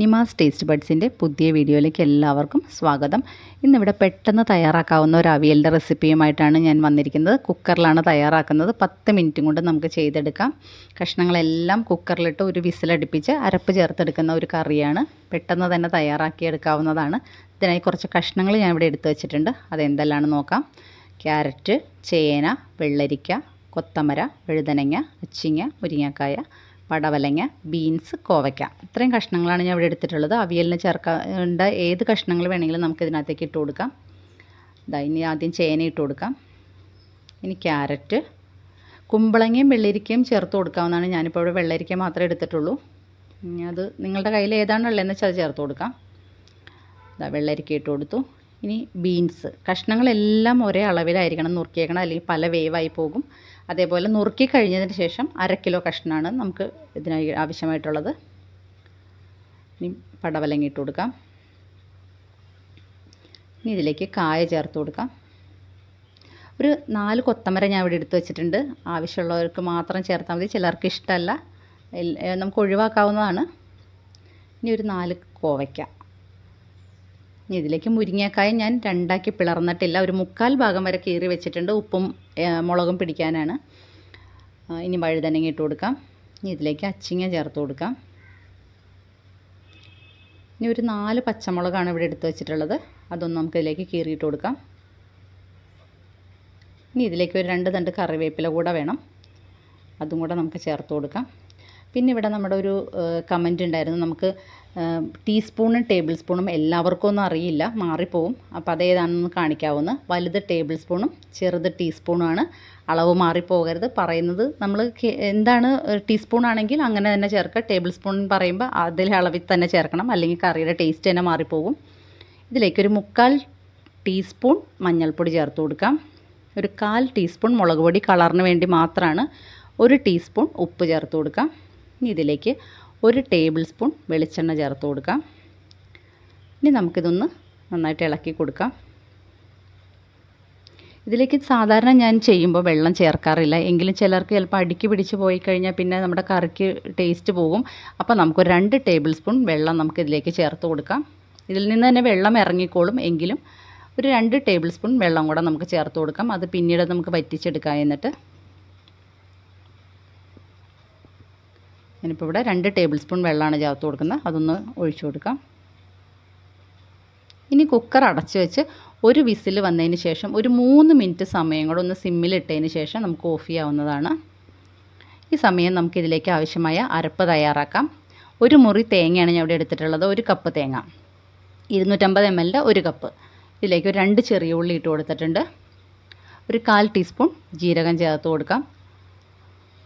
നിമാസ് taste ബഡ്സിൻ്റെ പുതിയ വീഡിയോയിലേക്ക് എല്ലാവർക്കും സ്വാഗതം ഇന്നിവിടെ പെട്ടെന്ന് തയ്യാറാക്കാവുന്ന ഒരു അവിയലിൻ്റെ റെസിപ്പിയുമായിട്ടാണ് ഞാൻ വന്നിരിക്കുന്നത് കുക്കറിലാണ് തയ്യാറാക്കുന്നത് പത്ത് മിനിറ്റ് കൊണ്ട് നമുക്ക് ചെയ്തെടുക്കാം കഷ്ണങ്ങളെല്ലാം കുക്കറിലിട്ട് ഒരു വിസിലടുപ്പിച്ച് അരപ്പ് ചേർത്തെടുക്കുന്ന ഒരു കറിയാണ് പെട്ടെന്ന് തന്നെ തയ്യാറാക്കിയെടുക്കാവുന്നതാണ് ഇതിനായി കുറച്ച് കഷ്ണങ്ങൾ ഞാൻ ഇവിടെ എടുത്തു വെച്ചിട്ടുണ്ട് അതെന്തെല്ലാമാണ് നോക്കാം ക്യാരറ്റ് ചേന വെള്ളരിക്ക കൊത്തമര വെഴുതനങ്ങ അച്ചിങ്ങ മുരിങ്ങക്കായ പടവലങ്ങ ബീൻസ് കോവയ്ക്ക ഇത്രയും കഷ്ണങ്ങളാണ് ഞാൻ ഇവിടെ എടുത്തിട്ടുള്ളത് അവിയലിന് ചേർക്കേണ്ട ഏത് കഷ്ണങ്ങൾ വേണമെങ്കിലും നമുക്ക് ഇതിനകത്തേക്ക് ഇട്ട് കൊടുക്കാം ഇതാ ഇനി ആദ്യം ചേന ഇട്ട് കൊടുക്കാം ഇനി ക്യാരറ്റ് കുമ്പളങ്ങയും വെള്ളരിക്കയും ചേർത്ത് കൊടുക്കാവുന്നതാണ് ഞാനിപ്പോൾ ഇവിടെ വെള്ളരിക്ക മാത്രമേ എടുത്തിട്ടുള്ളൂ അത് നിങ്ങളുടെ കയ്യിൽ ഏതാണ് ഉള്ളതെന്ന് വെച്ചാൽ അത് ചേർത്ത് കൊടുക്കാം അതാ വെള്ളരിക്ക ഇട്ട് കൊടുത്തു ഇനി ബീൻസ് കഷ്ണങ്ങളെല്ലാം ഒരേ അളവിലായിരിക്കണം നുറുക്കിയേക്കണം അല്ലെങ്കിൽ പല വേവായി പോകും അതേപോലെ നുറുക്കി കഴിഞ്ഞതിന് ശേഷം അര കിലോ കഷ്ണമാണ് നമുക്ക് ഇതിനായി ആവശ്യമായിട്ടുള്ളത് ഇനി പടവലങ്ങി ഇട്ട് കൊടുക്കാം ഇനി ഇതിലേക്ക് കായ ചേർത്ത് കൊടുക്കാം ഒരു നാല് കൊത്തമര ഞാൻ ഇവിടെ എടുത്ത് വെച്ചിട്ടുണ്ട് ആവശ്യമുള്ളവർക്ക് മാത്രം ചേർത്താൽ മതി ചിലർക്ക് ഇഷ്ടമല്ല നമുക്ക് ഒഴിവാക്കാവുന്നതാണ് ഇനി ഒരു നാല് കോവയ്ക്ക ഇനി ഇതിലേക്ക് മുരിങ്ങക്കായ ഞാൻ രണ്ടാക്കി പിളർന്നിട്ടില്ല ഒരു മുക്കാൽ ഭാഗം വരെ കീറി വെച്ചിട്ടുണ്ട് ഉപ്പും മുളകും പിടിക്കാനാണ് ഇനി വഴുതനങ്ങ ഇട്ട് കൊടുക്കാം ഇനി ഇതിലേക്ക് അച്ചിങ്ങ ചേർത്ത് കൊടുക്കാം ഇനി ഒരു നാല് പച്ചമുളകാണ് ഇവിടെ എടുത്ത് വെച്ചിട്ടുള്ളത് അതൊന്നും നമുക്ക് ഇതിലേക്ക് കീറിയിട്ട് കൊടുക്കാം ഇനി ഇതിലേക്ക് ഒരു രണ്ട് തണ്ട് കറിവേപ്പില കൂടെ വേണം അതും കൂടെ നമുക്ക് ചേർത്ത് കൊടുക്കാം പിന്നെ ഇവിടെ നമ്മുടെ ഒരു കമൻ്റ് ഉണ്ടായിരുന്നു നമുക്ക് ടീസ്പൂണും ടേബിൾ സ്പൂണും എല്ലാവർക്കും ഒന്നും അറിയില്ല മാറിപ്പോവും അപ്പോൾ അതേതാണെന്ന് കാണിക്കാവുന്ന വലുത് ടേബിൾ സ്പൂണും ചെറുത് ടീസ്പൂണുമാണ് അളവ് മാറിപ്പോകരുത് പറയുന്നത് നമ്മൾ എന്താണ് ടീസ്പൂൺ ആണെങ്കിൽ അങ്ങനെ തന്നെ ചേർക്കുക ടേബിൾ സ്പൂൺ പറയുമ്പോൾ അതിൽ അളവിൽ തന്നെ ചേർക്കണം അല്ലെങ്കിൽ കറിയുടെ ടേസ്റ്റ് തന്നെ മാറിപ്പോകും ഇതിലേക്കൊരു മുക്കാൽ ടീസ്പൂൺ മഞ്ഞൾപ്പൊടി ചേർത്ത് കൊടുക്കാം ഒരു കാൽ ടീസ്പൂൺ മുളക് പൊടി കളറിന് വേണ്ടി മാത്രമാണ് ഒരു ടീസ്പൂൺ ഉപ്പ് ചേർത്ത് കൊടുക്കാം ഇനി ഇതിലേക്ക് ഒരു ടേബിൾ സ്പൂൺ വെളിച്ചെണ്ണ ചേർത്ത് കൊടുക്കാം ഇനി നമുക്കിതൊന്ന് നന്നായിട്ട് ഇളക്കി കൊടുക്കാം ഇതിലേക്ക് സാധാരണ ഞാൻ ചെയ്യുമ്പോൾ വെള്ളം ചേർക്കാറില്ല എങ്കിലും ചിലർക്ക് ചിലപ്പോൾ അടുക്കി പിടിച്ച് പോയി കഴിഞ്ഞാൽ പിന്നെ നമ്മുടെ കറിക്ക് ടേസ്റ്റ് പോകും അപ്പോൾ നമുക്ക് രണ്ട് ടേബിൾ സ്പൂൺ വെള്ളം നമുക്ക് ഇതിലേക്ക് ചേർത്ത് കൊടുക്കാം ഇതിൽ നിന്ന് തന്നെ വെള്ളം ഇറങ്ങിക്കോളും എങ്കിലും ഒരു രണ്ട് ടേബിൾ സ്പൂൺ വെള്ളം കൂടെ നമുക്ക് ചേർത്ത് കൊടുക്കാം അത് പിന്നീട് നമുക്ക് വറ്റിച്ചെടുക്കാം എന്നിട്ട് ഞാനിപ്പോൾ ഇവിടെ രണ്ട് ടേബിൾ സ്പൂൺ വെള്ളമാണ് ചേർത്ത് കൊടുക്കുന്നത് അതൊന്ന് ഒഴിച്ചു കൊടുക്കാം ഇനി കുക്കർ അടച്ചു വെച്ച് ഒരു വിസിൽ വന്നതിന് ശേഷം ഒരു മൂന്ന് മിനിറ്റ് സമയം കൂടെ ഒന്ന് സിമ്മിലിട്ടതിന് ശേഷം നമുക്ക് ഓഫ് ചെയ്യാവുന്നതാണ് ഈ സമയം നമുക്ക് ഇതിലേക്ക് ആവശ്യമായ അരപ്പ് തയ്യാറാക്കാം ഒരു മുറി തേങ്ങയാണ് ഞാൻ ഇവിടെ എടുത്തിട്ടുള്ളത് ഒരു കപ്പ് തേങ്ങ ഇരുന്നൂറ്റമ്പത് എം എല്ലിൻ്റെ ഒരു കപ്പ് ഇതിലേക്ക് ഒരു രണ്ട് ചെറിയ ഉള്ളി ഇട്ട് കൊടുത്തിട്ടുണ്ട് ഒരു കാൽ ടീസ്പൂൺ ജീരകം ചേർത്ത് കൊടുക്കാം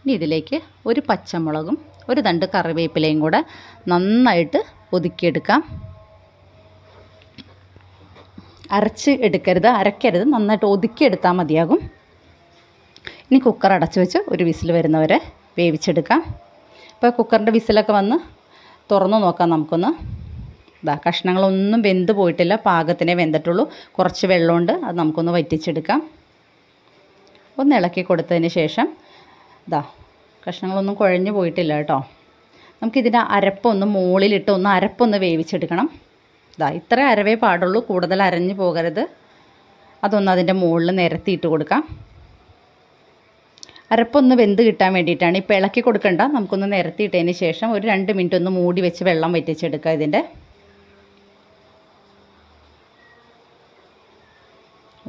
ഇനി ഇതിലേക്ക് ഒരു പച്ചമുളകും ഒരു തണ്ട് കറിവേപ്പിലയും കൂടെ നന്നായിട്ട് ഒതുക്കിയെടുക്കാം അരച്ച് എടുക്കരുത് അരക്കരുത് നന്നായിട്ട് ഒതുക്കിയെടുത്താൽ മതിയാകും ഇനി കുക്കർ അടച്ചു വെച്ച് ഒരു വിസിൽ വരുന്നവരെ വേവിച്ചെടുക്കാം ഇപ്പോൾ കുക്കറിൻ്റെ വിസിലൊക്കെ വന്ന് തുറന്നു നോക്കാം നമുക്കൊന്ന് ഇതാ കഷ്ണങ്ങളൊന്നും വെന്ത് പോയിട്ടില്ല പാകത്തിനെ വെന്തിട്ടുള്ളൂ കുറച്ച് വെള്ളമുണ്ട് അത് നമുക്കൊന്ന് വറ്റിച്ചെടുക്കാം ഒന്ന് ഇളക്കി കൊടുത്തതിന് ശേഷം ഇതാ കഷ്ണങ്ങളൊന്നും കുഴഞ്ഞു പോയിട്ടില്ല കേട്ടോ നമുക്കിതിൻ്റെ അരപ്പൊന്ന് മുകളിലിട്ട് ഒന്ന് അരപ്പൊന്ന് വേവിച്ചെടുക്കണം ഇതാ ഇത്ര അരവേ പാടുള്ളൂ കൂടുതൽ അരഞ്ഞു പോകരുത് അതൊന്ന് അതിൻ്റെ മുകളിൽ നിരത്തിയിട്ട് കൊടുക്കാം അരപ്പൊന്ന് വെന്ത് കിട്ടാൻ വേണ്ടിയിട്ടാണ് ഇപ്പം ഇളക്കി കൊടുക്കണ്ട നമുക്കൊന്ന് നിരത്തിയിട്ടതിന് ശേഷം ഒരു രണ്ട് മിനിറ്റ് ഒന്ന് മൂടി വെച്ച് വെള്ളം വറ്റിച്ചെടുക്കുക ഇതിൻ്റെ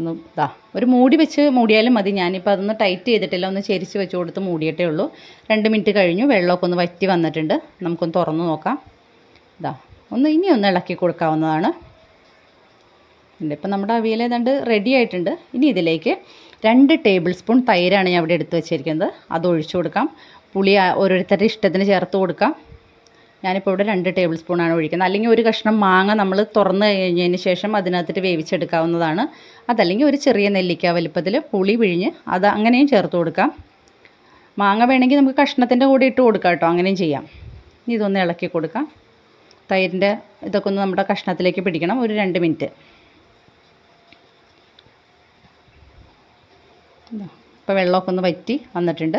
ഒന്ന് ഇതാ ഒരു മൂടി വെച്ച് മൂടിയാലും മതി ഞാനിപ്പോൾ അതൊന്ന് ടൈറ്റ് ചെയ്തിട്ടില്ല ഒന്ന് ചെരിച്ച് വെച്ച് കൊടുത്ത് മൂടിയിട്ടേ ഉള്ളൂ രണ്ട് മിനിറ്റ് കഴിഞ്ഞു വെള്ളമൊക്കെ ഒന്ന് വറ്റി വന്നിട്ടുണ്ട് നമുക്കൊന്ന് തുറന്ന് നോക്കാം ഇതാ ഒന്ന് ഇനി ഒന്ന് ഇളക്കി കൊടുക്കാവുന്നതാണ് ഇപ്പം നമ്മുടെ അവിയൽ ഏതാണ്ട് റെഡി ആയിട്ടുണ്ട് ഇനി ഇതിലേക്ക് രണ്ട് ടേബിൾ സ്പൂൺ തൈരാണ് ഞാൻ ഇവിടെ എടുത്ത് വെച്ചിരിക്കുന്നത് അത് ഒഴിച്ചു കൊടുക്കാം പുളി ഓരോരുത്തരുടെ ഇഷ്ടത്തിന് ചേർത്ത് കൊടുക്കാം ഞാനിപ്പോൾ ഇവിടെ രണ്ട് ടേബിൾ സ്പൂണാണ് ഒഴിക്കുന്നത് അല്ലെങ്കിൽ ഒരു കഷ്ണം മാങ്ങ നമ്മൾ തുറന്ന് കഴിഞ്ഞതിന് ശേഷം അതിനകത്തിട്ട് വേവിച്ചെടുക്കാവുന്നതാണ് അതല്ലെങ്കിൽ ഒരു ചെറിയ നെല്ലിക്ക വലിപ്പത്തിൽ പുളി പിഴിഞ്ഞ് അത് അങ്ങനെയും ചേർത്ത് കൊടുക്കാം മാങ്ങ വേണമെങ്കിൽ നമുക്ക് കഷ്ണത്തിൻ്റെ കൂടെ ഇട്ട് കൊടുക്കാം കേട്ടോ അങ്ങനെയും ചെയ്യാം ഇനി ഇതൊന്ന് ഇളക്കി കൊടുക്കാം തൈരിൻ്റെ ഇതൊക്കെ ഒന്ന് നമ്മുടെ കഷ്ണത്തിലേക്ക് പിടിക്കണം ഒരു രണ്ട് മിനിറ്റ് ഇപ്പോൾ വെള്ളമൊക്കെ ഒന്ന് വറ്റി വന്നിട്ടുണ്ട്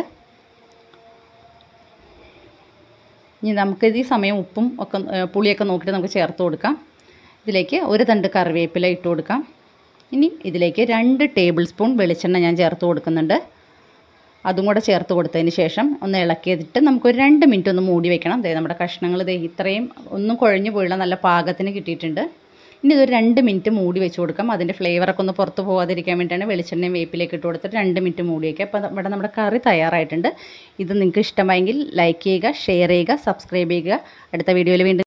ഇനി നമുക്ക് ഈ സമയം ഉപ്പും ഒക്കെ പുളിയൊക്കെ നോക്കിയിട്ട് നമുക്ക് ചേർത്ത് കൊടുക്കാം ഇതിലേക്ക് ഒരു തണ്ട് കറിവേപ്പില ഇട്ട് കൊടുക്കാം ഇനി ഇതിലേക്ക് രണ്ട് ടേബിൾ സ്പൂൺ വെളിച്ചെണ്ണ ഞാൻ ചേർത്ത് കൊടുക്കുന്നുണ്ട് അതും കൂടെ ചേർത്ത് കൊടുത്തതിന് ശേഷം ഒന്ന് ഇളക്കിയതിട്ട് നമുക്കൊരു രണ്ട് മിനിറ്റ് ഒന്ന് മൂടി വെക്കണം അതായത് നമ്മുടെ കഷ്ണങ്ങൾ ഇത് ഇത്രയും ഒന്നും കുഴഞ്ഞു പോയില്ല നല്ല പാകത്തിന് കിട്ടിയിട്ടുണ്ട് ഇനി ഇതൊരു രണ്ട് മിനിറ്റ് മൂടി വെച്ച് കൊടുക്കാം അതിൻ്റെ ഫ്ലേവറൊക്കെ ഒന്ന് പുറത്ത് പോകാതിരിക്കാൻ വേണ്ടിയിട്ടാണ് വെളിച്ചെണ്ണയും വേപ്പിലേക്ക് ഇട്ട് കൊടുത്തിട്ട് രണ്ട് മിനിറ്റ് മൂടി വയ്ക്കുക അപ്പോൾ ഇവിടെ നമ്മുടെ കറി തയ്യാറായിട്ടുണ്ട് ഇത് നിങ്ങൾക്ക് ഇഷ്ടമായെങ്കിൽ ലൈക്ക് ചെയ്യുക ഷെയർ ചെയ്യുക സബ്സ്ക്രൈബ് ചെയ്യുക അടുത്ത വീഡിയോയിൽ വീണ്ടും